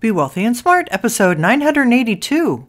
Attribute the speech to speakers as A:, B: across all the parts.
A: Be Wealthy and Smart, episode 982.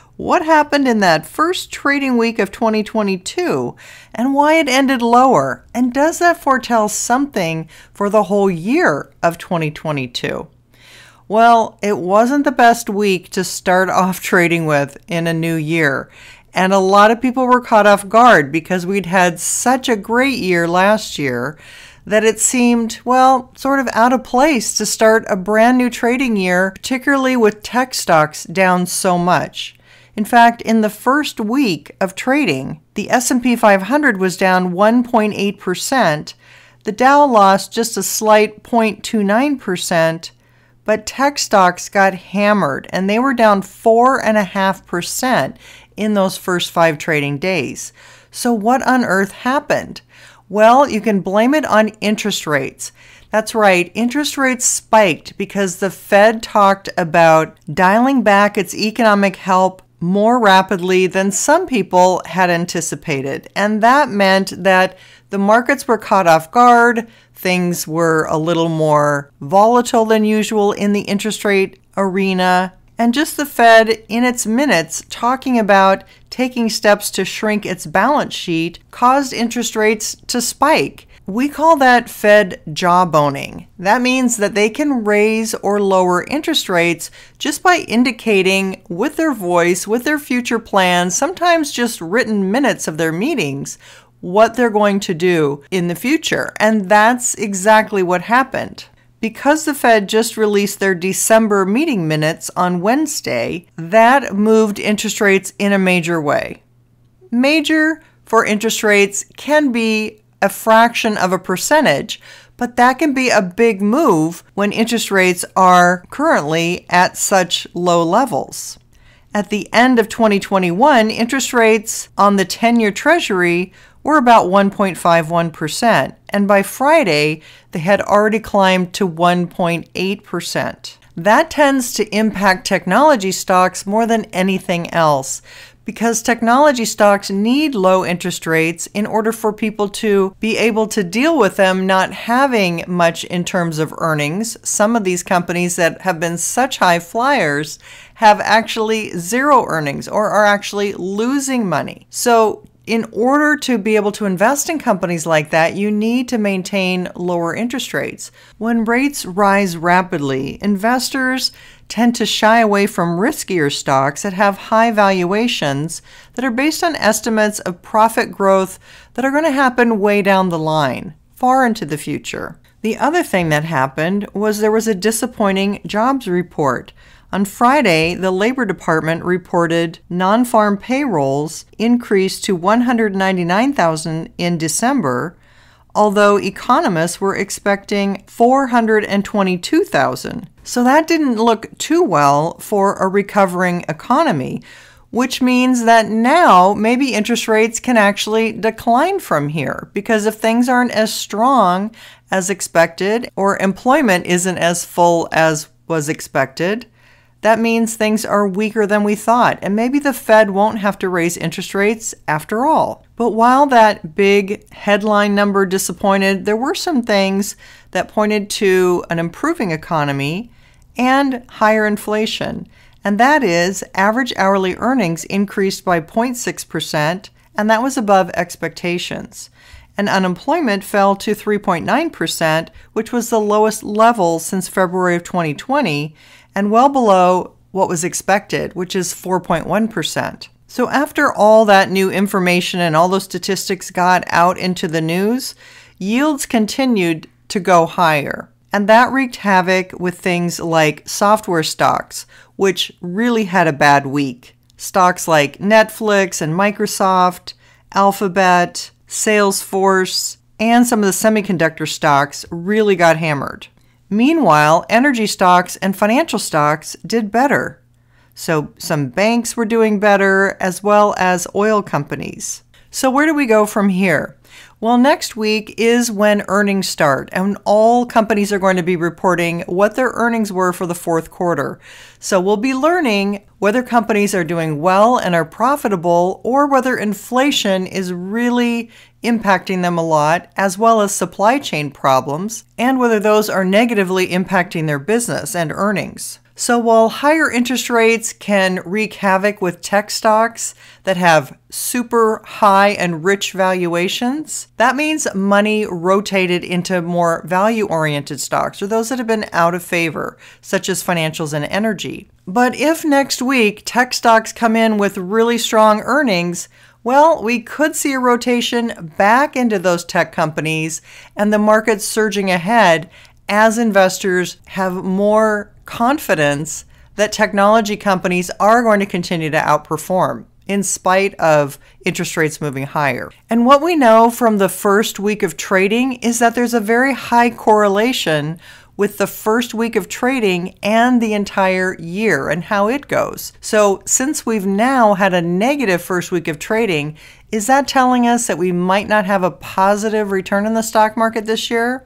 A: what happened in that first trading week of 2022 and why it ended lower, and does that foretell something for the whole year of 2022? Well, it wasn't the best week to start off trading with in a new year. And a lot of people were caught off guard because we'd had such a great year last year that it seemed, well, sort of out of place to start a brand new trading year, particularly with tech stocks down so much. In fact, in the first week of trading, the S&P 500 was down 1.8%, the Dow lost just a slight 0.29%, but tech stocks got hammered and they were down 4.5% in those first five trading days. So, what on earth happened? Well, you can blame it on interest rates. That's right, interest rates spiked because the Fed talked about dialing back its economic help more rapidly than some people had anticipated. And that meant that the markets were caught off guard, things were a little more volatile than usual in the interest rate arena, and just the Fed in its minutes talking about taking steps to shrink its balance sheet caused interest rates to spike. We call that Fed jawboning. That means that they can raise or lower interest rates just by indicating with their voice, with their future plans, sometimes just written minutes of their meetings, what they're going to do in the future. And that's exactly what happened. Because the Fed just released their December meeting minutes on Wednesday, that moved interest rates in a major way. Major for interest rates can be a fraction of a percentage, but that can be a big move when interest rates are currently at such low levels. At the end of 2021, interest rates on the 10 year Treasury were about 1.51%, and by Friday, they had already climbed to 1.8%. That tends to impact technology stocks more than anything else because technology stocks need low interest rates in order for people to be able to deal with them not having much in terms of earnings. Some of these companies that have been such high flyers have actually zero earnings or are actually losing money. So in order to be able to invest in companies like that, you need to maintain lower interest rates. When rates rise rapidly, investors tend to shy away from riskier stocks that have high valuations that are based on estimates of profit growth that are going to happen way down the line, far into the future. The other thing that happened was there was a disappointing jobs report on Friday, the Labor Department reported non farm payrolls increased to 199,000 in December, although economists were expecting 422,000. So that didn't look too well for a recovering economy, which means that now maybe interest rates can actually decline from here because if things aren't as strong as expected or employment isn't as full as was expected, that means things are weaker than we thought, and maybe the Fed won't have to raise interest rates after all. But while that big headline number disappointed, there were some things that pointed to an improving economy and higher inflation. And that is average hourly earnings increased by 0.6%, and that was above expectations. And unemployment fell to 3.9%, which was the lowest level since February of 2020 and well below what was expected, which is 4.1%. So, after all that new information and all those statistics got out into the news, yields continued to go higher. And that wreaked havoc with things like software stocks, which really had a bad week. Stocks like Netflix and Microsoft, Alphabet, Salesforce, and some of the semiconductor stocks really got hammered. Meanwhile, energy stocks and financial stocks did better. So some banks were doing better, as well as oil companies. So where do we go from here? Well, next week is when earnings start, and all companies are going to be reporting what their earnings were for the fourth quarter. So we'll be learning whether companies are doing well and are profitable, or whether inflation is really impacting them a lot, as well as supply chain problems, and whether those are negatively impacting their business and earnings. So while higher interest rates can wreak havoc with tech stocks that have super high and rich valuations, that means money rotated into more value oriented stocks or those that have been out of favor, such as financials and energy. But if next week tech stocks come in with really strong earnings, well, we could see a rotation back into those tech companies and the market surging ahead as investors have more confidence that technology companies are going to continue to outperform in spite of interest rates moving higher. And what we know from the first week of trading is that there's a very high correlation with the first week of trading and the entire year and how it goes. So, since we've now had a negative first week of trading, is that telling us that we might not have a positive return in the stock market this year?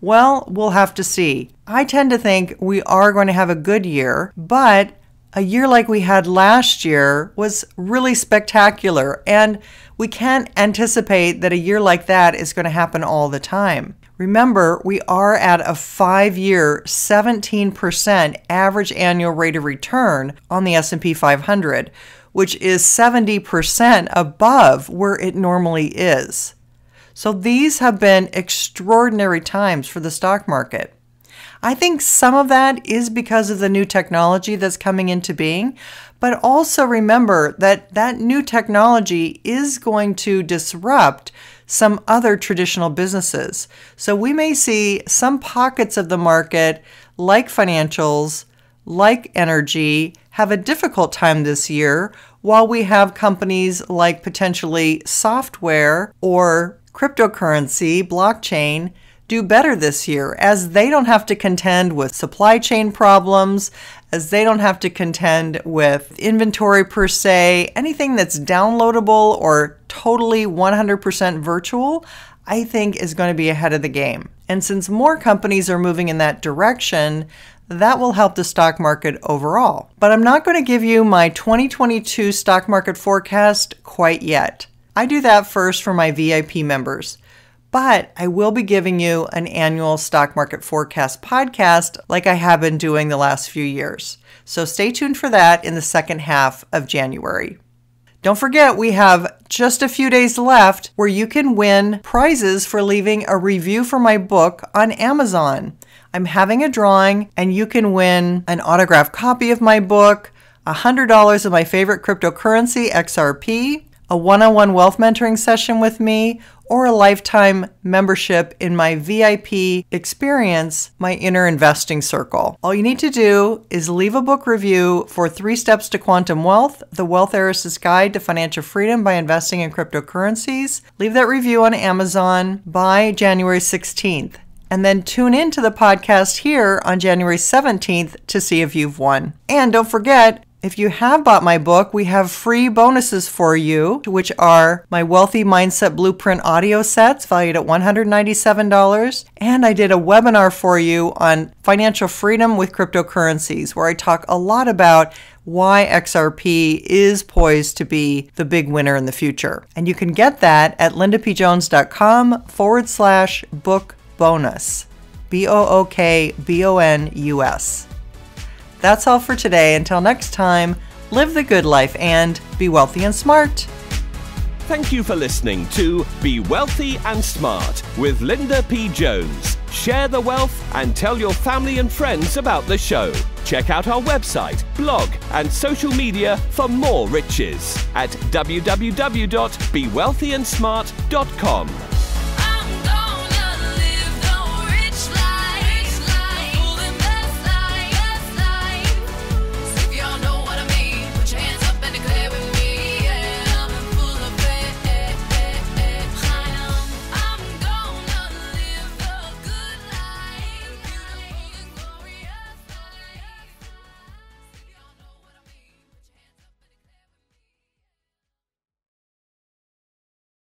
A: Well, we'll have to see. I tend to think we are going to have a good year, but a year like we had last year was really spectacular, and we can't anticipate that a year like that is going to happen all the time. Remember, we are at a five year 17% average annual rate of return on the S&P 500, which is 70% above where it normally is. So these have been extraordinary times for the stock market. I think some of that is because of the new technology that's coming into being, but also remember that that new technology is going to disrupt some other traditional businesses. So we may see some pockets of the market, like financials, like energy, have a difficult time this year, while we have companies like potentially software or cryptocurrency, blockchain, do better this year as they don't have to contend with supply chain problems, as they don't have to contend with inventory per se, anything that's downloadable or totally 100% virtual. I think is going to be ahead of the game. And since more companies are moving in that direction, that will help the stock market overall. But I'm not going to give you my 2022 stock market forecast quite yet. I do that first for my VIP members. But I will be giving you an annual stock market forecast podcast like I have been doing the last few years. So stay tuned for that in the second half of January. Don't forget, we have just a few days left where you can win prizes for leaving a review for my book on Amazon. I'm having a drawing, and you can win an autographed copy of my book, $100 of my favorite cryptocurrency, XRP, a one on one wealth mentoring session with me, or a lifetime membership in my VIP experience, my inner investing circle. All you need to do is leave a book review for Three Steps to Quantum Wealth, The Wealth Heiress's Guide to Financial Freedom by Investing in Cryptocurrencies. Leave that review on Amazon by January 16th. And then tune in to the podcast here on January 17th to see if you've won. And don't forget, if you have bought my book, we have free bonuses for you, which are my Wealthy Mindset Blueprint audio sets valued at $197. And I did a webinar for you on financial freedom with cryptocurrencies, where I talk a lot about why XRP is poised to be the big winner in the future. And you can get that at lindapjones.com forward slash book bonus. B O O K B O N U S. That's all for today. Until next time, live the good life and be wealthy and smart. Thank you for listening to Be Wealthy and Smart with Linda P. Jones. Share the wealth and tell your family and friends about the show. Check out our website, blog, and social media for more riches at www.bewealthyandsmart.com.